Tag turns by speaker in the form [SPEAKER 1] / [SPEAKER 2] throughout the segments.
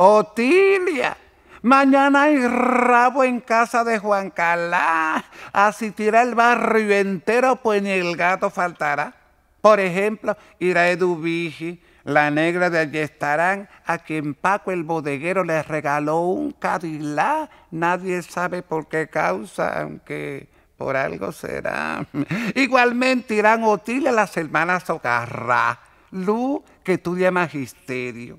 [SPEAKER 1] Otilia. Mañana hay rabo en casa de Juan Calá. tira el barrio entero, pues ni el gato faltará. Por ejemplo, irá Eduvigi, la negra de allí estarán, a quien Paco el bodeguero les regaló un cadilá. Nadie sabe por qué causa, aunque por algo será. Igualmente irán Otilia las hermanas Socarrá, Lu, que estudia magisterio.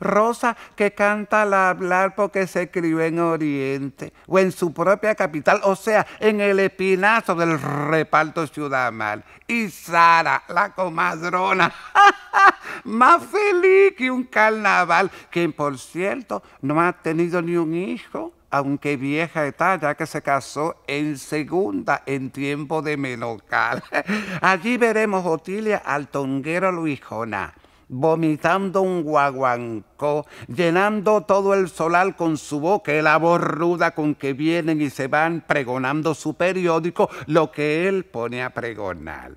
[SPEAKER 1] Rosa que canta al hablar porque se escribe en Oriente o en su propia capital, o sea, en el espinazo del reparto ciudadal. Y Sara, la comadrona, más feliz que un carnaval, quien por cierto no ha tenido ni un hijo aunque vieja está, ya que se casó en segunda en tiempo de menocal. Allí veremos Otilia al tonguero Luis Joná vomitando un guaguancó, llenando todo el solar con su boca, la voz ruda con que vienen y se van pregonando su periódico, lo que él pone a pregonar.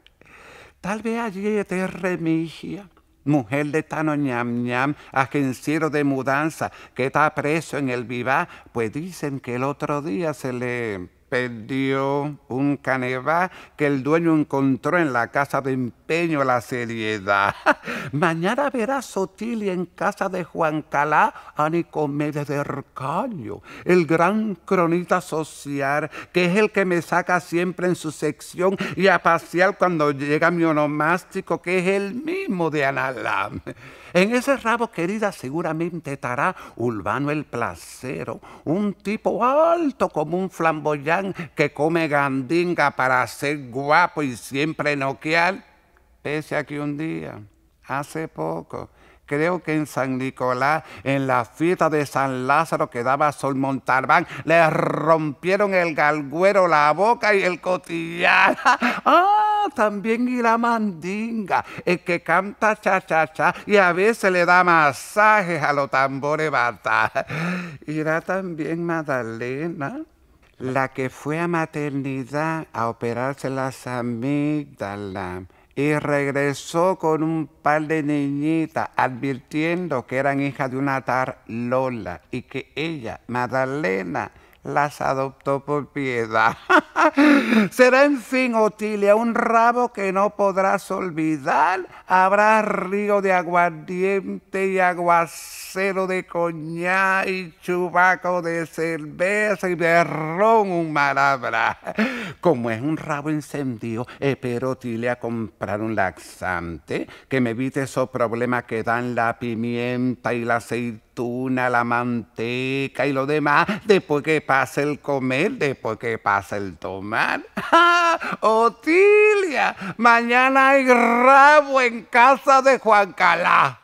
[SPEAKER 1] Tal vez allí te Remigia, mujer de Tano ñam ñam, agenciero de mudanza, que está preso en el vivá, pues dicen que el otro día se le perdió un caneva que el dueño encontró en la casa de empeño la seriedad. Mañana verás Sotili en casa de Juan Calá a Nicomedes de Arcaño, el gran cronista social, que es el que me saca siempre en su sección y a pasear cuando llega mi onomástico, que es el mismo de Analam. En ese rabo, querida, seguramente estará Urbano el Placero, un tipo alto como un flamboyante que come gandinga para ser guapo y siempre noquear, pese a que un día, hace poco, creo que en San Nicolás, en la fiesta de San Lázaro que daba Sol Montalbán, le rompieron el galguero, la boca y el cotillar. ¡Ah! También irá mandinga, el que canta cha-cha-cha y a veces le da masajes a los tambores bata. Irá también Madalena la que fue a maternidad a operarse las amígdalas y regresó con un par de niñitas advirtiendo que eran hijas de una tal Lola y que ella, Madalena, las adoptó por piedad. Será en fin, Otilia, un rabo que no podrás olvidar. Habrá río de aguardiente y aguacero de coñá y chubaco de cerveza y berrón un malabra Como es un rabo encendido, espero, Otilia, comprar un laxante que me evite esos problemas que dan la pimienta y la aceite la manteca y lo demás, después que pasa el comer, después que pasa el tomar. ¡Ah! ¡Otilia! Mañana hay rabo en casa de Juan Calá.